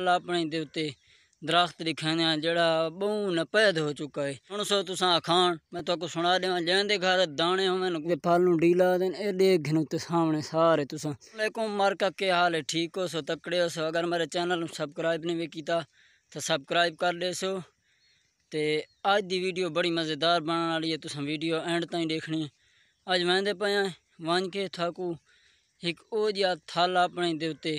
अल्लाह अपने उ दरख्त दिखाने जड़ा बहु पैद हो चुका है सुन सो तुसा खान मैं तो सुना देव जैसे घर दाने होने फालू डीला दिन ए देख सामने सारे तुसा मर मार्का के हाल है ठीक हो सो तकड़े हो सो अगर मेरे चैनल सबसक्राइब नहीं भी किया तो सबसक्राइब कर ले सो तो अज की वीडियो बड़ी मज़ेदार बनने वाली है तुम वीडियो एंड ती देखनी अज वह पाया वाज के थाकू एक ओ जहा थल अपने देवते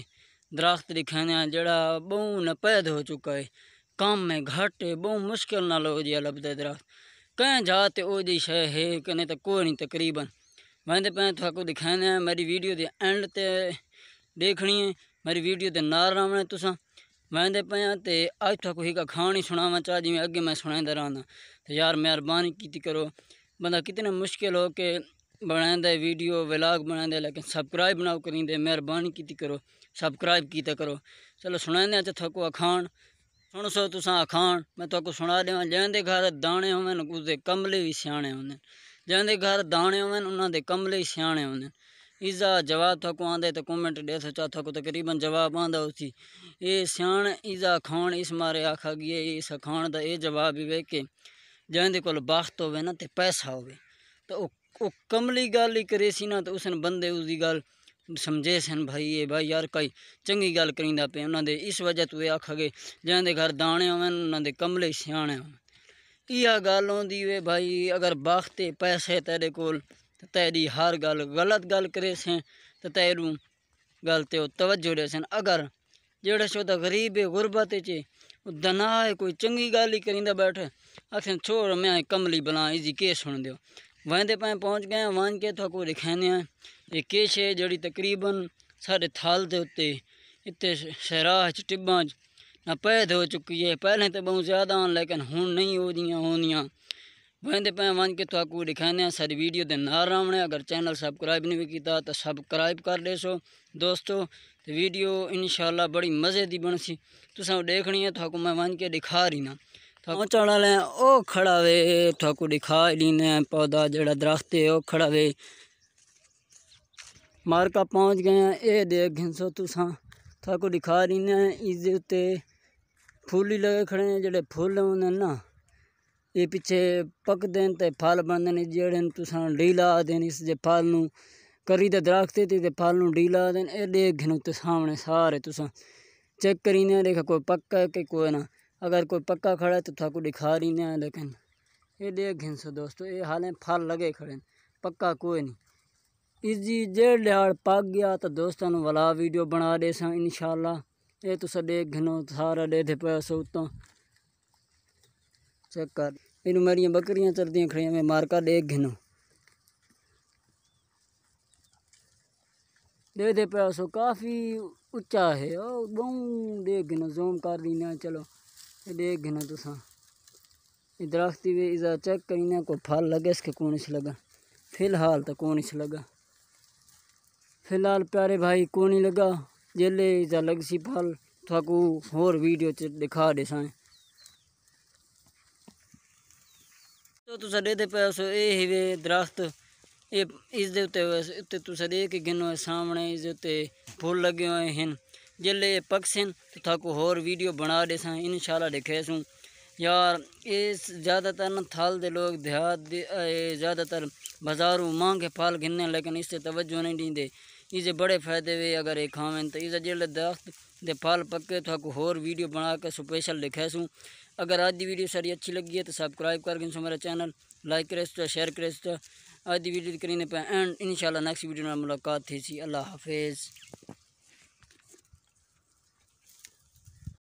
दरख्त दिखाने जड़ा बहु नपैद हो चुका है काम में घट बहु मुश्किल ना लो जी लभद दरख्त कहीं जाते ओ जी शह है कने तो कोई नहीं तकरीबन वहते पैं थको दिखाने मेरी वीडियो के एंड ते देखनी है मेरी वीडियो के नार रहना तुसा वह पैं तो अज थको एक ही सुनावा चाह जिमें अगे मैं सुनाई रहा तो यार मेहरबानी की करो बंदा कितने मुश्किल हो के बनांदे वीडियो व्लाग बनांदे लेकिन सब्सक्राइब ना करींदे मेहरबानी की करो सब्सक्राइब किया करो चलो सुनाने तो थको अखाण सुन सो तुस अखान मैं तो सुना देव जैंदे घर दाने होवन उसके कमले भी सियाने होंगे जैंदे घर दाने होवन उन्होंने कमले ही सियाने होंगे इसका जवाब थको आँदे तो कॉमेंट दे सोचा थको तकरीबन जवाब आँदा उसी ये सियाण इसका अखाण इस मारे आखा गए इस अखाण का यह जवाब ही वे के जैंदे को बाख्त होवे पैसा हो तो ਉਹ ਕਮਲੀ ਗੱਲ ਹੀ ਕਰੇ ਸੀ ਨਾ ਤੇ ਉਸਨ ਬੰਦੇ ਉਸਦੀ ਗੱਲ ਸਮਝੇ ਸਨ ਭਾਈ ਇਹ ਭਾਈ ਯਾਰ ਕਈ ਚੰਗੀ ਗੱਲ ਕਰਿੰਦਾ ਪਏ ਉਹਨਾਂ ਦੇ ਇਸ ਵਜ੍ਹਾ ਤੋਂ ਇਹ ਆਖਾਂਗੇ ਜਿਹਨਾਂ ਦੇ ਘਰ ਦਾਣੇ ਹੋਣ ਉਹਨਾਂ ਦੇ ਕਮਲੇ ਸਿਆਣੇ ਹੋਣ ਇਹ ਗੱਲ ਹੁੰਦੀ ਵੇ ਭਾਈ ਅਗਰ ਬਾਖਤੇ ਪੈਸੇ ਤੇਰੇ ਕੋਲ ਤੇਰੀ ਹਰ ਗੱਲ ਗਲਤ ਗੱਲ ਕਰੇ ਸੇ ਤੇ ਤੈਨੂੰ ਗੱਲ ਤੇ ਉਹ ਤਵੱਜੋ ਦੇ ਸਨ ਅਗਰ ਜਿਹੜਾ ਛੋਟਾ ਗਰੀਬ ਹੈ ਗੁਰਬਤ ਚ दना है कोई चंगी गाली करिंदा बैठे आखन छोड़ मैं कमली बना इजी केस सुन दियो वायदे पाए पहुँच गए वन के थको तो दिखाने हैं ये किश है जड़ी तकरीबन साढ़े थाल के उत्ते इतने शराह टिब्बा ना पैद हो चुकी है पहले तो बहुत ज़्यादा आन लेकिन हूँ नहीं हो दी हो वहीं पे वन के तो दिखाने सारी वीडियो के नार रामने अगर चैनल सबसक्राइब नहीं किया तो सबसक्राइब कर दे सो दोस्तों वीडियो इन बड़ी मज़े की बन सी तुम देखनी है तो मैं वन के दिखा रही ना पहुँचण वाले ओ खड़ा वे ठाकुर दिखा लीने पौधा जड़ा दरख्त है खड़ा वे मारका पहुँच गए हैं ये देख घिसो तुसा थाकू दिखा लीने इस उत्ते फूल ही लगे खड़े हैं जड़े फूल होने ना ये पीछे पकते हैं तो फल बनते हैं जड़े तुसा डी ला देन इस फल न करी तो दरख्त थे फल न डी ला देन ये देख घिनो सामने सारे तुसा चेक करीने देखा कोई पक्का है कि कोई ना अगर कोई पक्का खड़ा है तो थाको दिखा रही है लेकिन ये देख घिन सो दोस्तों ये हालें फल लगे खड़े पक्का कोई नहीं जी जे लिहाड़ पक गया तो दोस्तों वाला वीडियो बना दे सा शाला ये तुस घिनो सारा दे पे सो उतो चेक कर इन मेरिया बकरियां चलती खड़िया मैं मारका देख घिनो दे पाया सो काफ़ी उच्चा है बहुत देख घिनो जूम कर दी ना चलो देख घना तुस दरख्त भी इजा चेक करें कोई फल लगे इसके कौन इस लगा फिलहाल तो कौन इस लगा फिलहाल प्यारे भाई कौन ही लगा जेले इसका लग सी फल थको होर वीडियो च दिखा दे साए तो तुस दे पे सो ये वे दरख्त ये इस देख के गिनो सामने इस फुल फूल लगे हुए हैं जल्ले पकसन तो थाको होर वीडियो बना सा इन शाला सूँ यार इस ज़्यादातर न थाल दे लोग देहात दे ज़्यादातर बाजारों मांग के फाल घिनने लेकिन इससे तवज्जो नहीं दींदे इसे बड़े फ़ायदे हुए अगर ये खावें तो इस जल्द दरख्त दे फाल पक्के तो होर वीडियो बना के स्पेशल सूँ अगर आज की वीडियो सारी अच्छी लगी है तो सब्सक्राइब कर गिन मेरा चैनल लाइक करे सो तो शेयर करे तो आज की वीडियो करीने पे एंड इन नेक्स्ट वीडियो में मुलाकात थी सी अल्लाह हाफिज़